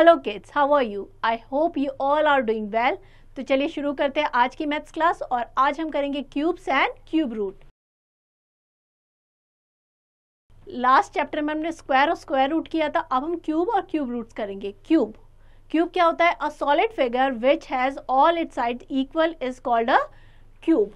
Hello kids how are you I hope you all are doing well तो चलिए शुरू करते हैं आज की मैथ्स क्लास और आज हम करेंगे cubes and cube root last chapter में हमने स्क्वायर और स्क्वायर रूट किया था अब हम क्यूब और क्यूब रूट्स करेंगे क्यूब क्यूब क्या होता है a solid figure which has all its side equal is called a cube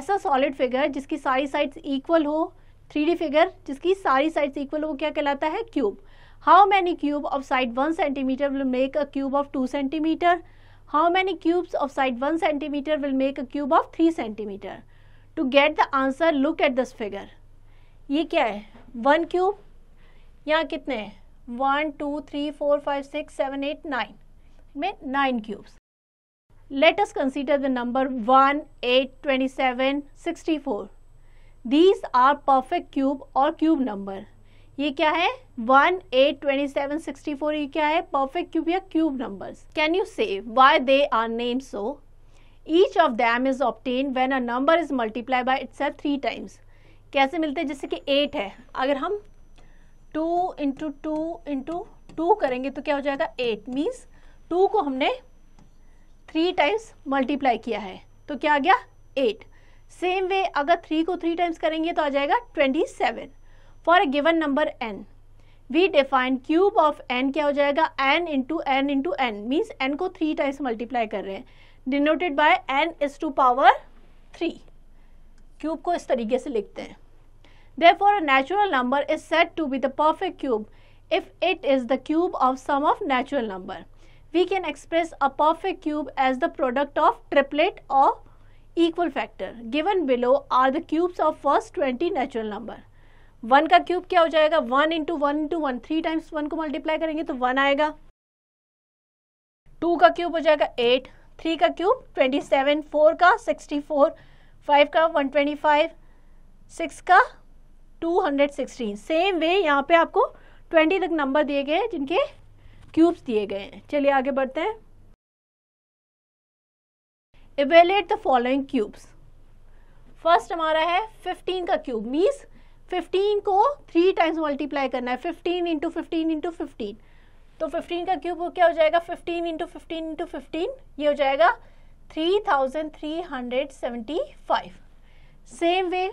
ऐसा सॉलिड फिगर जिसकी सारी साइड्स इक्वल हो थ्री फिगर जिसकी सारी साइड्स इक्वल हो क्या कहलाता है cube How many cube of side 1 centimeter will make a cube of 2 centimeter? How many cubes of side 1 centimeter will make a cube of 3 centimeter? To get the answer, look at this figure. ये क्या है One cube. यहाँ कितने हैं one two three four five six में nine. में nine cubes. let us consider the number 1, 8, 27, 64. These are perfect cube or cube number. ये क्या है one eight twenty seven sixty four ये क्या है परफेक्ट क्यूब या cube numbers can you say why they are name so each of them is obtain when a number is multiply by its three times कैसे मिलते हैं जैसे कि eight है अगर हम two into two into two करेंगे तो क्या हो जाएगा एट मीन्स टू को हमने थ्री टाइम्स मल्टीप्लाई किया है तो क्या आ गया एट सेम वे अगर थ्री को थ्री टाइम्स करेंगे तो आ जाएगा twenty seven for a given number n we define cube of n क्या हो जाएगा n into n into n means n को थ्री टाइम्स मल्टीप्लाई कर रहे हैं denoted by n is to power three cube को इस तरीके से लिखते हैं therefore a natural number is set to be the perfect cube if it is the cube of some of natural number we can express a perfect cube as the product of triplet of equal factor given below are the cubes of first twenty natural number one का cube क्या हो जाएगा one into one into one three times one को multiply करेंगे तो one आएगा two का cube हो जाएगा एट थ्री का क्यूब ट्वेंटी सेवन फोर का सिक्सटी फोर फाइव का वन ट्वेंटी फाइव सिक्स का टू हंड्रेड सिक्सटीन सेम वे यहाँ पे आपको ट्वेंटी तक नंबर दिए गए हैं जिनके क्यूब्स दिए गए हैं चलिए आगे बढ़ते हैं evaluate the following cubes first हमारा है फिफ्टीन का क्यूब मीन्स फिफ्टीन को थ्री टाइम्स मल्टीप्लाई करना है fifteen into fifteen into fifteen तो फिफ्टीन का क्यूब क्या हो जाएगा fifteen into fifteen into fifteen ये हो जाएगा three three thousand hundred seventy five same way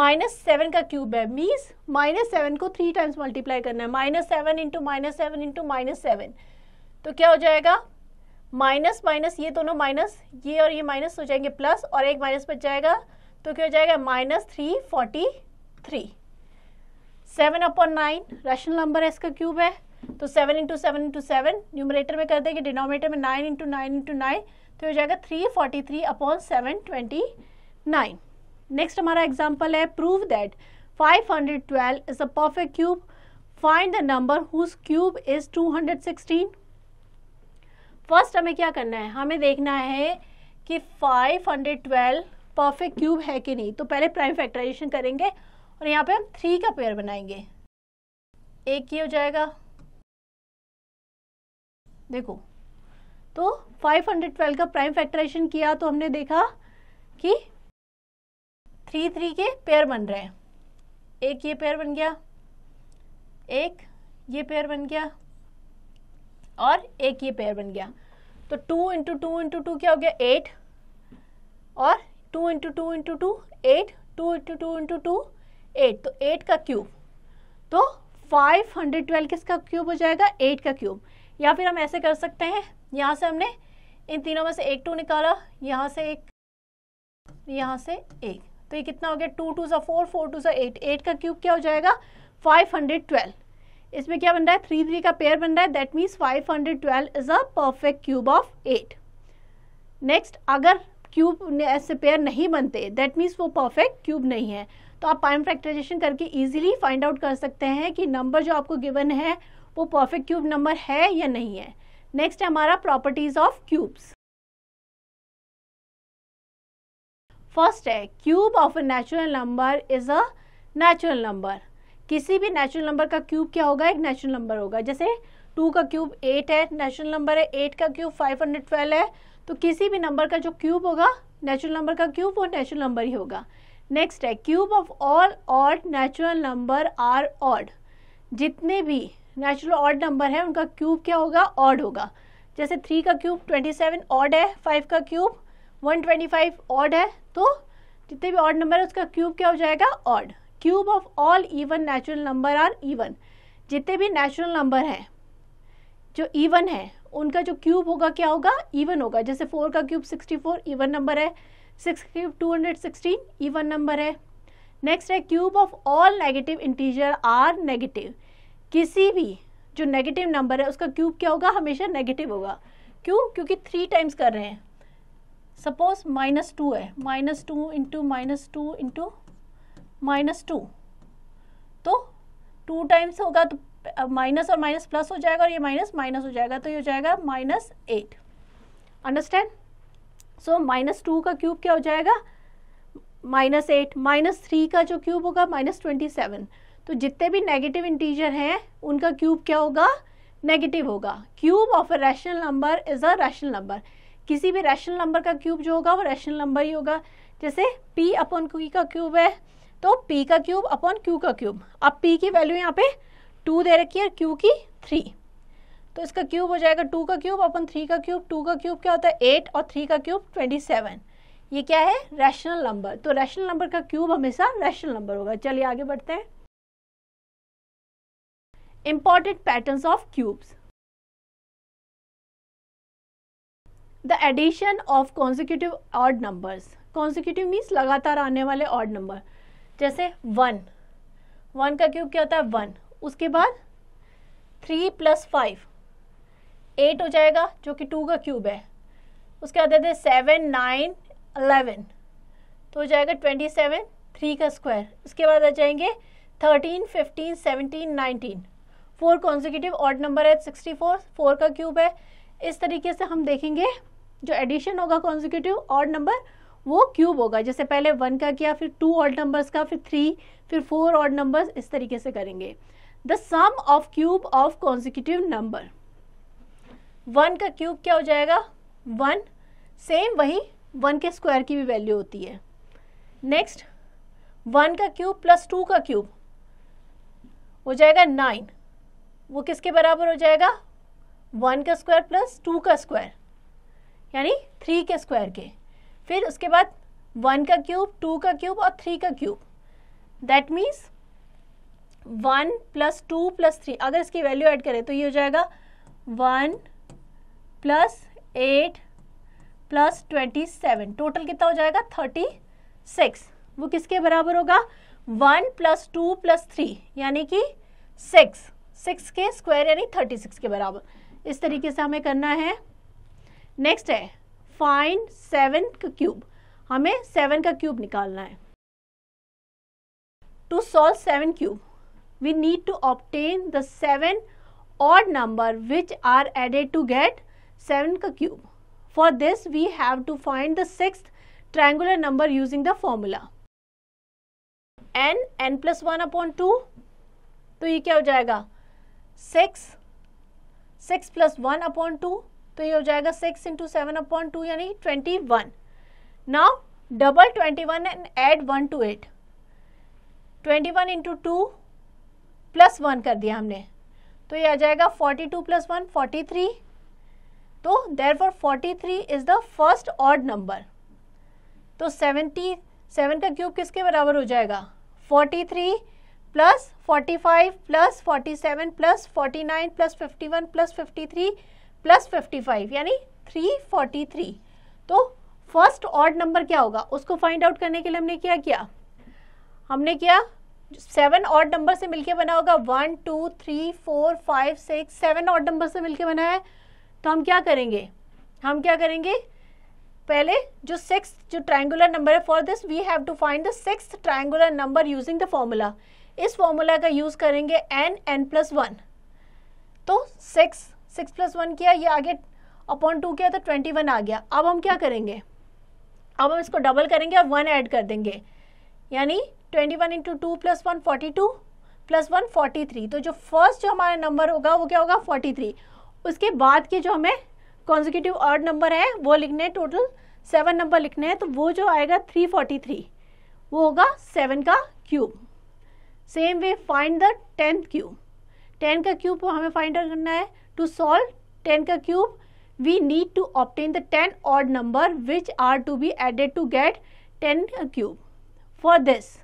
minus seven का क्यूब है मीन्स माइनस सेवन को थ्री टाइम्स मल्टीप्लाई करना है minus seven into minus seven into minus seven तो क्या हो जाएगा माइनस माइनस ये दोनों माइनस ये और ये माइनस हो जाएंगे प्लस और एक माइनस बच जाएगा तो क्या हो जाएगा minus three forty three seven upon nine rational number है इसका क्यूब है तो seven into seven into seven numerator में कर देंगे डिनोमिनेटर में nine into nine into nine तो हो जाएगा three forty three upon seven twenty nine next हमारा एग्जाम्पल है prove that five hundred twelve is a perfect cube find the number whose cube is two hundred sixteen first हमें क्या करना है हमें देखना है कि five hundred twelve perfect cube है कि नहीं तो पहले प्राइम फैक्टराइजेशन करेंगे और यहाँ पे हम थ्री का पेयर बनाएंगे एक ये हो जाएगा देखो तो 512 का प्राइम फैक्टराइजेशन किया तो हमने देखा कि थ्री थ्री के पेयर बन रहे हैं एक ये पेयर बन गया एक ये पेयर बन गया और एक ये पेयर बन गया तो two into two into two क्या हो गया एट और two into two into two eight two into two into two eight तो एट का क्यूब तो फाइव हंड्रेड ट्वेल्व किसका क्यूब हो जाएगा एट का क्यूब या फिर हम ऐसे कर सकते हैं यहाँ से हमने इन तीनों में से एक टू निकाला यहाँ से एक यहाँ से एक तो ये कितना हो गया टू टू सा फोर फोर टू सा एट एट का क्यूब क्या हो जाएगा फाइव हंड्रेड ट्वेल्व इसमें क्या बन रहा है थ्री थ्री का पेयर बन रहा है that means five hundred twelve is a perfect cube of eight next अगर क्यूब ऐसे पेयर नहीं बनते दैट मीन्स वो परफेक्ट क्यूब नहीं है तो आप प्राइम फैक्टराइजेशन करके इजीली फाइंड आउट कर सकते हैं कि नंबर जो आपको गिवन है वो परफेक्ट क्यूब नंबर है या नहीं है नेक्स्ट है हमारा प्रॉपर्टीज ऑफ क्यूब्स फर्स्ट है cube of a natural number is a natural number किसी भी नेचुरल नंबर का क्यूब क्या होगा एक नेचुरल नंबर होगा जैसे टू का क्यूब एट है नेचुरल नंबर है एट का क्यूब फाइव हंड्रेड ट्वेल्व है तो किसी भी नंबर का जो क्यूब होगा नेचुरल नंबर का क्यूब वो नेचुरल नंबर ही होगा नेक्स्ट है cube of all odd natural number are odd जितने भी नेचुरल ऑड नंबर है उनका क्यूब क्या होगा ऑड होगा जैसे थ्री का क्यूब ट्वेंटी सेवन ऑड है फाइव का cube one twenty five odd है तो जितने भी ऑड नंबर है उसका क्यूब क्या हो जाएगा odd cube of all even natural number are even जितने भी नेचुरल नंबर हैं जो इवन है उनका जो क्यूब होगा क्या होगा इवन होगा जैसे फोर का cube sixty four even number है six cube two hundred sixteen even number है नेक्स्ट है cube of all negative integer are negative किसी भी जो नेगेटिव नंबर है उसका क्यूब क्या होगा हमेशा नेगेटिव होगा क्यों क्योंकि थ्री टाइम्स कर रहे हैं सपोज माइनस टू है minus two into minus two into minus two तो टू टाइम्स होगा तो माइनस और माइनस प्लस हो जाएगा और ये माइनस माइनस हो जाएगा तो ये हो जाएगा minus eight understand so minus two का क्यूब क्या हो जाएगा माइनस एट माइनस थ्री का जो क्यूब होगा माइनस ट्वेंटी सेवन तो जितने भी नेगेटिव इंटीजर हैं उनका क्यूब क्या होगा नेगेटिव होगा cube of a rational number is a rational number किसी भी रैशनल नंबर का क्यूब जो होगा वो रैशनल नंबर ही होगा जैसे p अपॉन क्यू का क्यूब है तो p का क्यूब अपॉन q का क्यूब अब p की वैल्यू यहाँ पे टू दे रखी है q की थ्री तो इसका क्यूब हो जाएगा टू का क्यूब अपन थ्री का क्यूब टू का क्यूब क्या होता है एट और थ्री का क्यूब ट्वेंटी सेवन ये क्या है रैशनल नंबर तो रैशनल नंबर का क्यूब हमेशा रैशनल नंबर होगा चलिए आगे बढ़ते हैं important pattern of cubes the addition of consecutive odd number consecutive means लगातार आने वाले ऑर्ड नंबर जैसे वन वन का क्यूब क्या होता है वन उसके बाद थ्री प्लस फाइव एट हो जाएगा जो कि टू का क्यूब है उसके बाद देते सेवन नाइन अलेवन तो हो जाएगा ट्वेंटी सेवन थ्री का स्क्वायर उसके बाद आ जाएंगे thirteen fifteen seventeen nineteen four consecutive odd number है सिक्सटी फोर फोर का क्यूब है इस तरीके से हम देखेंगे जो एडिशन होगा कॉन्जिक्यूटिव ऑड नंबर वो क्यूब होगा जैसे पहले वन का किया फिर टू ऑड नंबर्स का फिर थ्री फिर फोर ऑड नंबर्स इस तरीके से करेंगे the sum of cube of consecutive number one का क्यूब क्या हो जाएगा वन सेम वही वन के स्क्वायर की भी वैल्यू होती है नेक्स्ट वन का क्यूब प्लस टू का क्यूब हो जाएगा नाइन वो किसके बराबर हो जाएगा वन का स्क्वायर प्लस टू का स्क्वायर यानी थ्री के स्क्वायर के फिर उसके बाद वन का क्यूब टू का क्यूब और थ्री का cube that means one plus two plus three अगर इसकी वैल्यू ऐड करें तो ये हो जाएगा one plus eight plus twenty seven total कितना हो जाएगा थर्टी सिक्स वो किसके बराबर होगा one plus two plus three यानी कि सिक्स सिक्स के स्क्वायर यानी थर्टी सिक्स के बराबर इस तरीके से हमें करना है नेक्स्ट है फाइंड सेवन का क्यूब हमें सेवन का क्यूब निकालना है to solve seven cube we need to obtain the seven odd number which are added to get seven का cube for this we have to find the six triangular number using the formula n n plus one upon two तो ये क्या हो जाएगा six six plus one upon two तो ये हो जाएगा six into seven upon two यानी twenty one now double twenty one and add one to it twenty one into two plus one कर दिया हमने तो ये आ जाएगा forty two plus one forty three तो therefore forty three is the first odd number तो seventy seven का क्यूब किसके बराबर हो जाएगा forty three plus forty five plus forty seven plus forty nine plus fifty one plus fifty three plus fifty five यानी three forty three तो first odd number क्या होगा उसको फाइंड आउट करने के लिए हमने क्या किया हमने किया सेवन ऑड नंबर से मिलके बना होगा one two three four five six seven odd number से मिलके बना है तो हम क्या करेंगे हम क्या करेंगे पहले जो सिक्स जो ट्राइंगुलर नंबर है for this we have to find the six triangular number using the formula इस फॉर्मूला का यूज करेंगे एन एन प्लस वन तो सिक्स सिक्स प्लस वन किया ये आगे अपॉन टू किया तो ट्वेंटी वन आ गया अब हम क्या करेंगे अब हम इसको डबल करेंगे और वन ऐड कर देंगे यानी twenty one into two plus one forty two plus one forty three तो जो फर्स्ट जो हमारा नंबर होगा वो क्या होगा फोर्टी थ्री उसके बाद के जो हमें कॉन्जिक्यूटिव ऑर्ड नंबर है वो लिखने हैं टोटल सेवन नंबर लिखने हैं तो वो जो आएगा थ्री फोर्टी थ्री वो होगा सेवन का cube same way find the tenth cube ten का क्यूब हमें फाइंड आउट करना है टू सॉल्व टेन का cube we need to obtain the ten odd number which are to be added to get ten cube for this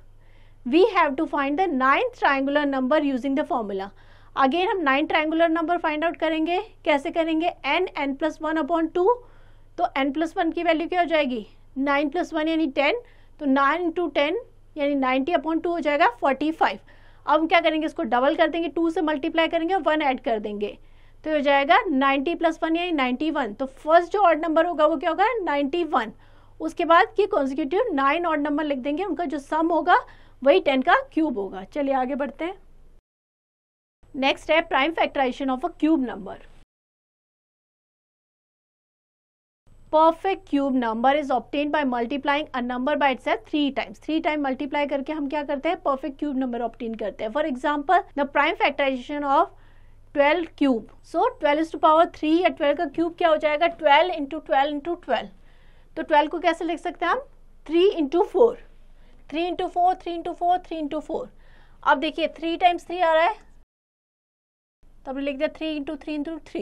we have to find the ninth triangular number using the formula again हम nine triangular number find out करेंगे कैसे करेंगे n n plus one upon two तो n plus one की value क्या हो जाएगी nine plus one यानी टेन तो नाइन इंटू टेन यानी नाइन्टी अपॉन टू हो जाएगा फोर्टी फाइव अब हम क्या करेंगे इसको डबल कर देंगे टू से मल्टीप्लाई करेंगे वन ऐड कर देंगे तो हो जाएगा नाइन्टी प्लस वन यानी नाइन्टी वन तो फर्स्ट जो ऑड नंबर होगा वो क्या होगा नाइन्टी वन उसके बाद ये कॉन्जिक्यूटिव नाइन ऑड नंबर लिख देंगे उनका जो सम होगा वही टेन का क्यूब होगा चलिए आगे बढ़ते हैं नेक्स्ट है prime factorisation of a cube number perfect cube number is obtain by multiplying a number by its three times three time multiply करके हम क्या करते हैं परफेक्ट क्यूब नंबर ऑप्टेन करते हैं for example the prime factorisation of 12 cube so 12 is to power 3 या 12 का cube क्या हो जाएगा 12 इंटू ट्वेल्व इंटू ट्वेल्व तो 12 को कैसे लिख सकते हैं हम 3 into four three into four three into four three into four अब देखिए 3 टाइम्स 3 आ रहा है तो हमने लिख दिया three into three into three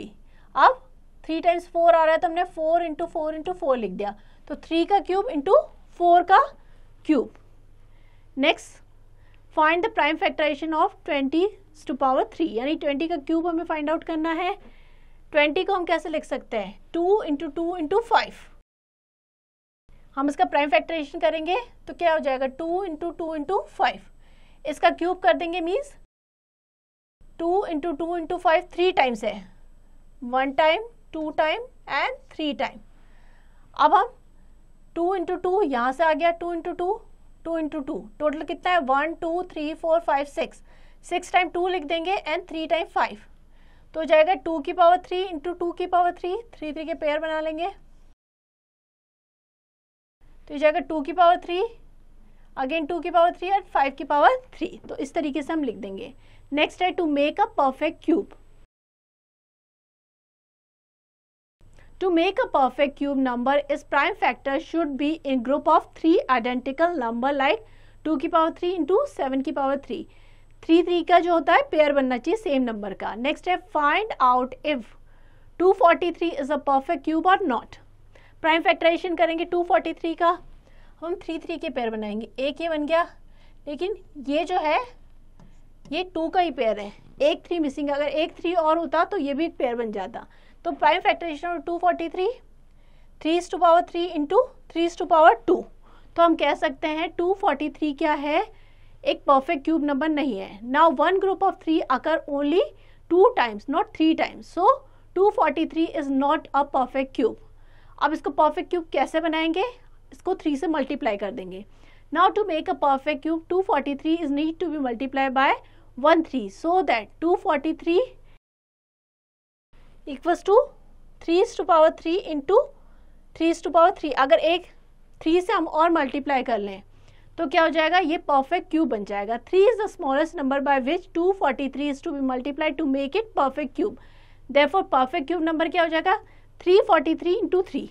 अब थ्री टाइम्स फोर आ रहा है तो हमने four into four into four लिख दिया तो थ्री का क्यूब इंटू फोर का cube next find the prime factorisation of twenty to power three यानी ट्वेंटी का क्यूब हमें फाइंड आउट करना है ट्वेंटी को हम कैसे लिख सकते हैं two into two into five हम इसका प्राइम फैक्टराइजेशन करेंगे तो क्या हो जाएगा two into two into five इसका क्यूब कर देंगे means two into two into five three times है one time two time and three time अब हम टू इंटू टू यहाँ से आ गया two into two two into two total कितना है one two three four five six six time two लिख देंगे एंड थ्री टाइम फाइव तो हो जाएगा टू की पावर थ्री इंटू टू की पावर थ्री थ्री थ्री के पेयर बना लेंगे तो हो जाएगा टू की पावर थ्री अगेन टू की पावर थ्री और फाइव की पावर थ्री तो इस तरीके से हम लिख देंगे नेक्स्ट है to make a perfect cube to make a perfect cube number इस prime factor should be in group of three identical number like two की पावर थ्री इंटू सेवन की पावर थ्री थ्री थ्री का जो होता है pair बनना चाहिए same number का नेक्स्ट है find out if 243 is a perfect cube और नॉट प्राइम फैक्टराइजेशन करेंगे 243 का हम थ्री थ्री के पेयर बनाएंगे एक ये बन गया लेकिन ये जो है ये टू का ही पेयर है एक थ्री मिसिंग अगर एक थ्री और होता तो ये भी एक पेयर बन जाता तो prime factorisation two forty three three to power three into three to power two तो हम कह सकते हैं टू फोर्टी थ्री क्या है एक परफेक्ट क्यूब नंबर नहीं है now one group of three occur only two times not three times so two forty three is not a perfect cube अब इसको परफेक्ट क्यूब कैसे बनाएंगे इसको थ्री से मल्टीप्लाई कर देंगे now to make a perfect cube two forty three is need to be multiply by one three so that two forty three equals to three to power three into three is to power three अगर एक three से हम और multiply कर लें तो क्या हो जाएगा ये परफेक्ट क्यूब बन जाएगा three is the smallest number by which two forty three is to be multiply to make it perfect cube therefore perfect cube number क्या हो जाएगा three forty three into three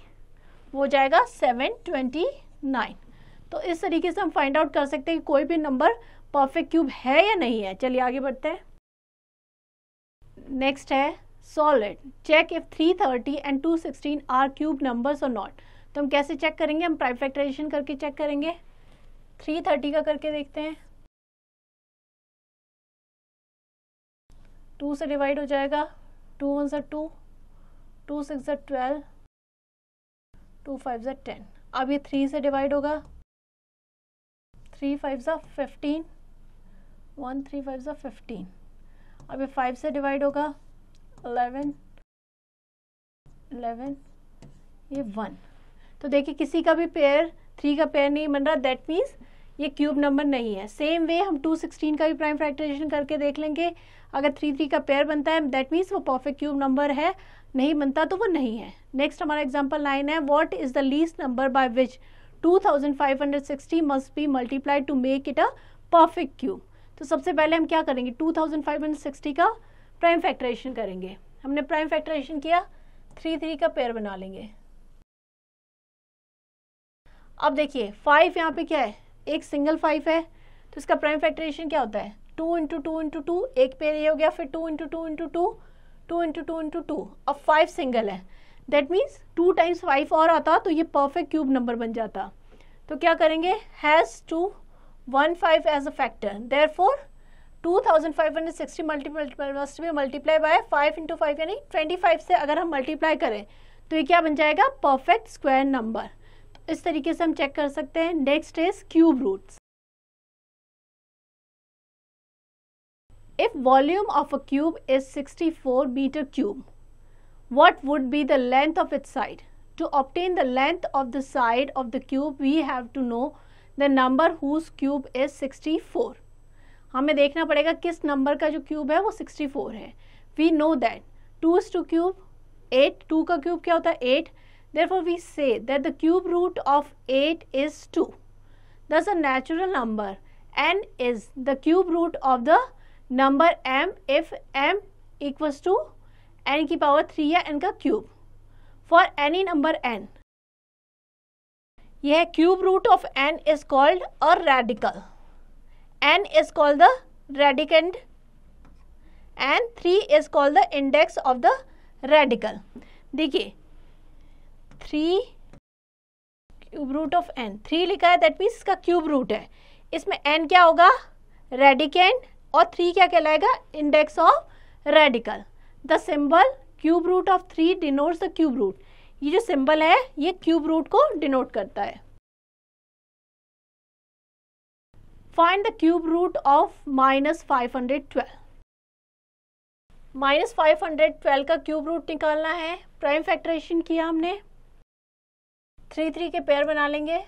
वो जाएगा सेवन ट्वेंटी नाइन तो इस तरीके से हम फाइंड आउट कर सकते हैं कि कोई भी नंबर परफेक्ट क्यूब है या नहीं है चलिए आगे बढ़ते हैं नेक्स्ट है solid check if 330 and 216 are cube numbers और नॉट तो हम कैसे चेक करेंगे हम प्राइम फैक्टराइजेशन करके चेक करेंगे 330 का करके देखते हैं टू से डिवाइड हो जाएगा टू वन सा two two six twelve two five ज़ा टेन अब ये थ्री से डिवाइड होगा थ्री फाइव ज़ा फिफ्टीन वन थ्री फाइव ज़ा फिफ्टीन अब ये फाइव से डिवाइड होगा अलेवन अलेवन ये वन तो देखिए किसी का भी पेयर थ्री का पेयर नहीं बन रहा दैट मीन्स ये क्यूब नंबर नहीं है सेम वे हम टू सिक्सटीन का भी प्राइम फ्रैक्टराइजेशन करके देख लेंगे अगर थ्री थ्री का पेयर बनता है दैट मीन्स वो परफेक्ट क्यूब नंबर है नहीं बनता तो वो नहीं है नेक्स्ट हमारा एग्जाम्पल नाइन है what is the least number by which 2560 must be multiplied to make it a perfect cube तो सबसे पहले हम क्या करेंगे 2560 का प्राइम फैक्ट्रेशन करेंगे हमने प्राइम फैक्ट्रेशन किया थ्री थ्री का पेयर बना लेंगे अब देखिए फाइव यहाँ पे क्या है एक सिंगल फाइव है तो इसका प्राइम फैक्ट्रेशन क्या होता है two into two into two एक पेयर ये हो गया फिर two into two into two two into two into two अब फाइव सिंगल है that means two times five और आता तो ये परफेक्ट क्यूब नंबर बन जाता तो क्या करेंगे has two one five as a factor therefore two thousand five hundred sixty multiply multiply by five into five यानी ट्वेंटी फाइव से अगर हम मल्टीप्लाई करें तो ये क्या बन जाएगा परफेक्ट स्क्वायर नंबर इस तरीके से हम चेक कर सकते हैं next is cube roots If volume of a cube is 64 meter cube, what would be the length of its side? To obtain the length of the side of the cube, we have to know the number whose cube is 64. हमें देखना पड़ेगा किस number का जो cube है वो 64 है We know that two is two cube eight two का क्यूब क्या होता है 8. Therefore we say that the cube root of 8 is 2. Thus a natural number n is the cube root of the number m if m equals to n की power three या n का cube for any number n यह cube root of n is called a radical n is called the radicand and three is called the index of the radical देखिए three cube root of n three लिखा है that means इसका cube root है इसमें n क्या होगा radicand और three क्या कहलाएगा index of radical the symbol cube root of three denotes the cube root ये जो सिंबल है ये क्यूब रूट को डिनोट करता है find the cube root of minus five hundred twelve minus five hundred twelve का क्यूब रूट निकालना है प्राइम फैक्ट्रेशन किया हमने थ्री थ्री के पेयर बना लेंगे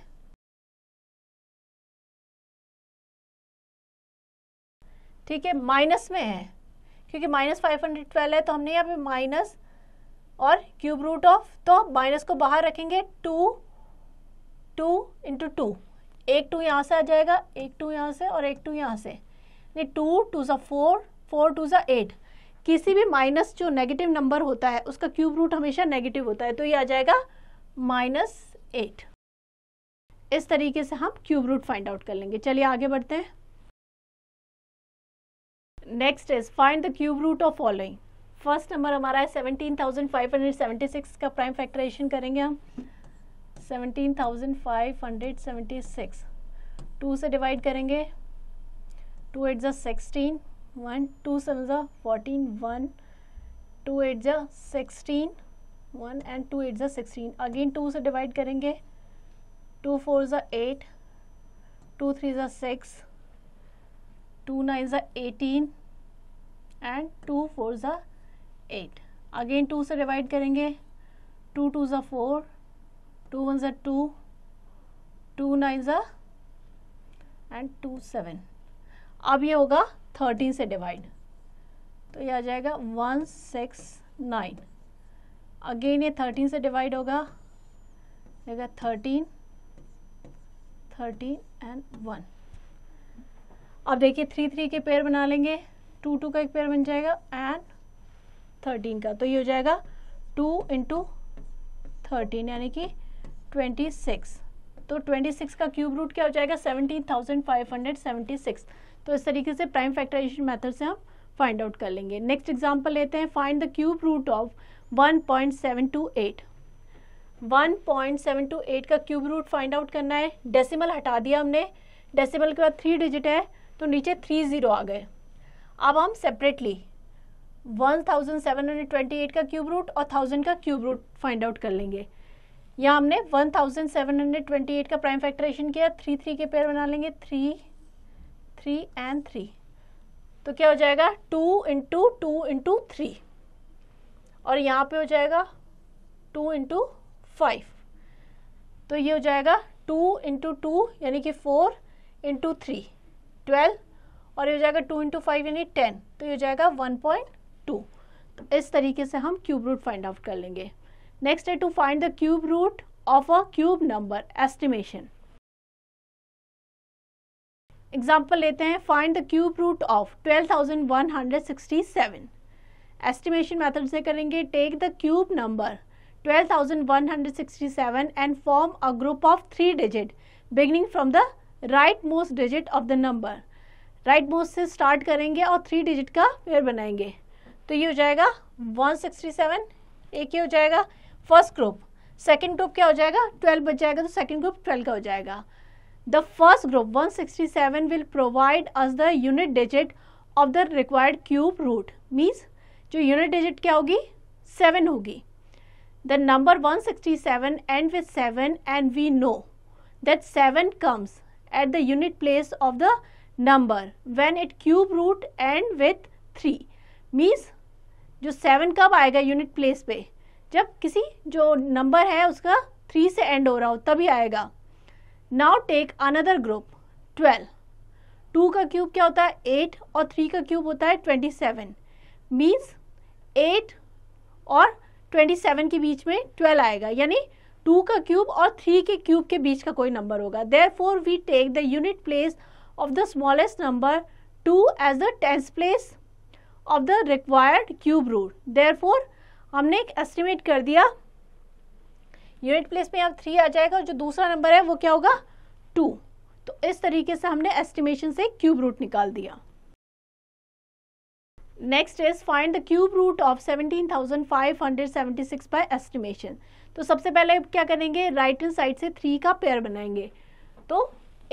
ठीक है माइनस में है क्योंकि माइनस फाइव हंड्रेड ट्वेल्व है तो हमने यहाँ पे माइनस और क्यूब रूट ऑफ तो माइनस को बाहर रखेंगे टू टू इंटू टू एक टू यहाँ से आ जाएगा एक टू यहाँ से और एक टू यहाँ से यानी टू टू ज़ा फोर फोर टू ज़ा एट किसी भी माइनस जो नेगेटिव नंबर होता है उसका क्यूब रूट हमेशा नेगेटिव होता है तो ये आ जाएगा माइनस एट इस तरीके से हम क्यूब रूट फाइंड आउट कर लेंगे चलिए आगे बढ़ते हैं next is find the cube root of following first number हमारा है seventeen thousand five hundred seventy six का प्राइम फैक्टराइजेशन करेंगे हम seventeen thousand five hundred seventy six two से डिवाइड करेंगे two eight sixteen sixteen one two seven जो fourteen one to eight sixteen sixteen one and two eight जो sixteen again two से divide करेंगे two four ज़ा eight two three ज़ा six to nine ज़ा eighteen and two four ज़ा eight again two से divide करेंगे टू टू ज़ा फोर टू वन ज़ा टू टू नाइन ज़ा एंड टू सेवन अब ये होगा थर्टीन से डिवाइड तो ये आ जाएगा वन सिक्स नाइन अगेन ये थर्टीन से डिवाइड होगा होगा थर्टीन थर्टीन एंड वन अब देखिए थ्री थ्री के पेयर बना लेंगे टू टू का एक पेयर बन जाएगा एंड थर्टीन का तो ये हो जाएगा टू इंटू थर्टीन यानी कि ट्वेंटी सिक्स तो ट्वेंटी सिक्स का क्यूब रूट क्या हो जाएगा seventeen thousand five hundred seventy six तो इस तरीके से प्राइम फैक्टराइजेशन मेथड से हम फाइंड आउट कर लेंगे नेक्स्ट एग्जाम्पल लेते हैं find the cube root of one point seven two eight one point seven two eight का क्यूब रूट फाइंड आउट करना है डेसिमल हटा दिया हमने डेसिमल के बाद थ्री डिजिट है तो नीचे थ्री ज़ीरो आ गए अब हम separately one thousand seven hundred twenty eight का क्यूब रूट और थाउजेंड का क्यूब रूट फाइंड आउट कर लेंगे यहाँ हमने one thousand seven hundred twenty eight का प्राइम फैक्ट्रेशन किया थ्री थ्री के पेयर बना लेंगे थ्री थ्री एंड थ्री तो क्या हो जाएगा two into two into three और यहाँ पे हो जाएगा टू इंटू फाइव तो ये हो जाएगा टू इंटू टू यानी कि फोर इंटू थ्री ट्वेल्व और ये हो जाएगा टू इंटू फाइव यानी टेन तो ये हो जाएगा वन पॉइंट टू तो इस तरीके से हम क्यूब रूट फाइंड आउट कर लेंगे नेक्स्ट है to find the cube root of a cube number estimation example लेते हैं find the cube root of twelve thousand one hundred sixty seven estimation method से करेंगे take the cube number twelve thousand one hundred sixty seven and form a group of three digit beginning from the right most digit of the number right most से start करेंगे और three digit का pair बनाएंगे तो ये हो जाएगा 167 एक ये हो जाएगा फर्स्ट ग्रुप सेकंड ग्रुप क्या हो जाएगा 12 बच जाएगा तो सेकंड ग्रुप 12 का हो जाएगा the first group 167 will provide us the unit digit of the required cube root means जो यूनिट डिजिट क्या होगी सेवन होगी the number 167 end with seven and we know that seven comes at the unit place of the number when it cube root end with three means जो seven कब आएगा unit place पे जब किसी जो नंबर है उसका थ्री से एंड हो रहा हो तभी आएगा now take another group twelve two का क्यूब क्या होता है एट और थ्री का क्यूब होता है ट्वेंटी सेवन मीन्स एट और ट्वेंटी सेवन के बीच में ट्वेल्व आएगा यानी टू का क्यूब और थ्री के क्यूब के बीच का कोई नंबर होगा therefore we take the unit place of the smallest number two as the tens place of the required cube root therefore हमने एक एस्टिमेट कर दिया यूनिट प्लेस में अब थ्री आ जाएगा और जो दूसरा नंबर है वो क्या होगा टू तो इस तरीके से हमने एस्टिमेशन से क्यूब रूट निकाल दिया next is find the cube root of thousand six by estimation तो सबसे पहले क्या करेंगे राइट हैंड साइड से थ्री का पेयर बनाएंगे तो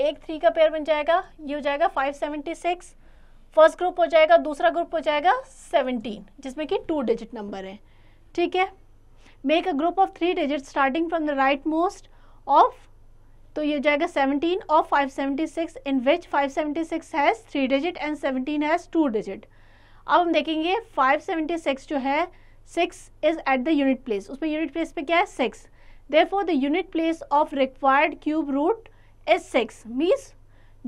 एक थ्री का पेयर बन जाएगा ये हो जाएगा five seventy six first group हो जाएगा दूसरा ग्रुप हो जाएगा सेवनटीन जिसमें कि टू डिजिट नंबर है ठीक है make a group of three digit starting from the right most of तो ये हो जाएगा 17 और 576 in which 576 has three digit and 17 has two digit अब हम देखेंगे 576 जो है six is at the unit place उस पर यूनिट प्लेस पे क्या है six there for the unit place of required cube root is six means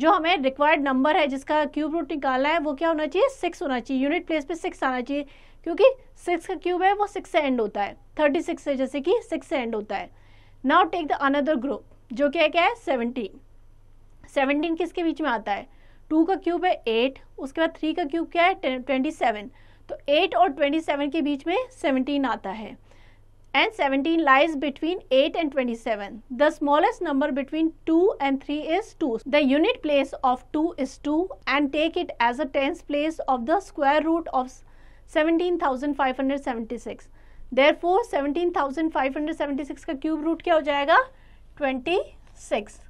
जो हमें रिक्वायर्ड नंबर है जिसका क्यूब रूट निकालना है वो क्या होना चाहिए सिक्स होना चाहिए यूनिट प्लेस पे सिक्स आना चाहिए क्योंकि सिक्स का क्यूब है वो सिक्स से एंड होता है थर्टी सिक्स है जैसे कि सिक्स से एंड होता है now take the another group जो क्या क्या है सेवनटीन सेवनटीन किसके बीच में आता है टू का क्यूब है एट उसके बाद थ्री का क्यूब क्या है ट्वेंटी सेवन तो एट और ट्वेंटी सेवन के बीच में सेवनटीन आता है and seventeen lies between eight and twenty seven the smallest number between two and three is two the unit place of two is two and take it as a tens place of the square root of seventeen seventeen thousand thousand five five hundred seventy six there four hundred seventy six का cube root क्या हो जाएगा twenty six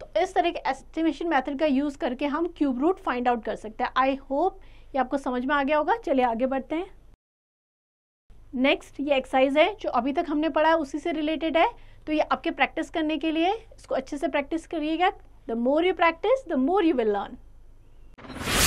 तो इस तरह के estimation method का use करके हम क्यूब रूट फाइंड आउट कर सकते हैं आई होप ये आपको समझ में आ गया होगा चलिए आगे बढ़ते हैं नेक्स्ट ये एक्सरसाइज है जो अभी तक हमने पढ़ा है उसी से रिलेटेड है तो ये आपके प्रैक्टिस करने के लिए इसको अच्छे से प्रैक्टिस करिएगा the more you practice the more you will learn